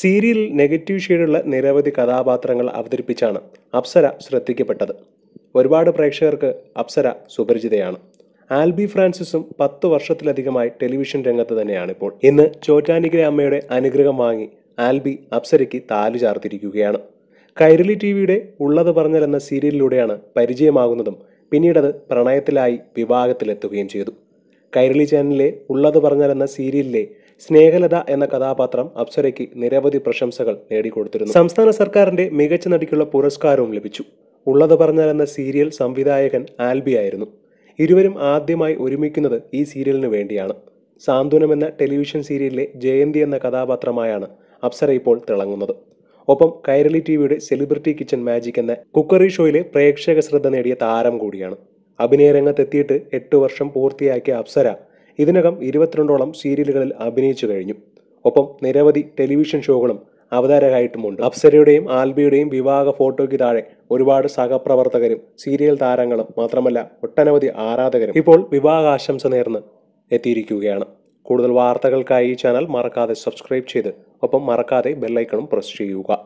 സീരിയലിൽ നെഗറ്റീവ് ഷെയ്ഡുള്ള നിരവധി കഥാപാത്രങ്ങൾ അവതരിപ്പിച്ചാണ് അപ്സര ശ്രദ്ധിക്കപ്പെട്ടത് ഒരുപാട് പ്രേക്ഷകർക്ക് അപ്സര സുപരിചിതയാണ് ആൽബി ഫ്രാൻസിസും പത്ത് വർഷത്തിലധികമായി ടെലിവിഷൻ രംഗത്ത് തന്നെയാണ് ഇപ്പോൾ ഇന്ന് ചോറ്റാനിക്കര അമ്മയുടെ അനുഗ്രഹം വാങ്ങി ആൽബി അപ്സരയ്ക്ക് താലു ചാർത്തിരിക്കുകയാണ് കൈരളി ടി വിയുടെ ഉള്ളത് പറഞ്ഞൽ എന്ന സീരിയലിലൂടെയാണ് പരിചയമാകുന്നതും പിന്നീടത് പ്രണയത്തിലായി വിവാഹത്തിലെത്തുകയും ചെയ്തു കൈരളി ചാനലിലെ ഉള്ളത് പറഞ്ഞാൽ എന്ന സീരിയലിലെ സ്നേഹലത എന്ന കഥാപാത്രം അപ്സരയ്ക്ക് നിരവധി പ്രശംസകൾ നേടിക്കൊടുത്തിരുന്നു സംസ്ഥാന സർക്കാരിന്റെ മികച്ച നടിക്കുള്ള പുരസ്കാരവും ലഭിച്ചു ഉള്ളത് പറഞ്ഞാൽ എന്ന സീരിയൽ സംവിധായകൻ ആൽബി ആയിരുന്നു ഇരുവരും ആദ്യമായി ഒരുമിക്കുന്നത് ഈ സീരിയലിന് വേണ്ടിയാണ് സാന്ത്വനം എന്ന ടെലിവിഷൻ സീരിയലിലെ ജയന്തി എന്ന കഥാപാത്രമായാണ് അപ്സര ഇപ്പോൾ തിളങ്ങുന്നത് ഒപ്പം കൈരളി ടി വിയുടെ സെലിബ്രിറ്റി കിച്ചൺ മാജിക് എന്ന കുക്കറി ഷോയിലെ പ്രേക്ഷക ശ്രദ്ധ നേടിയ താരം കൂടിയാണ് അഭിനയ രംഗത്തെത്തിയിട്ട് എട്ട് വർഷം പൂർത്തിയാക്കിയ അപ്സര ഇതിനകം ഇരുപത്തിരണ്ടോളം സീരിയലുകളിൽ അഭിനയിച്ചു കഴിഞ്ഞു ഒപ്പം നിരവധി ടെലിവിഷൻ ഷോകളും അവതാരകായിട്ടുമുണ്ട് അപ്സരയുടെയും ആൽബിയുടെയും വിവാഹ ഫോട്ടോയ്ക്ക് താഴെ ഒരുപാട് സഹപ്രവർത്തകരും സീരിയൽ താരങ്ങളും മാത്രമല്ല ഒട്ടനവധി ആരാധകരും ഇപ്പോൾ വിവാഹാശംസ നേർന്ന് എത്തിയിരിക്കുകയാണ് കൂടുതൽ വാർത്തകൾക്കായി ഈ ചാനൽ മറക്കാതെ സബ്സ്ക്രൈബ് ചെയ്ത് ഒപ്പം മറക്കാതെ ബെല്ലൈക്കണും പ്രസ് ചെയ്യുക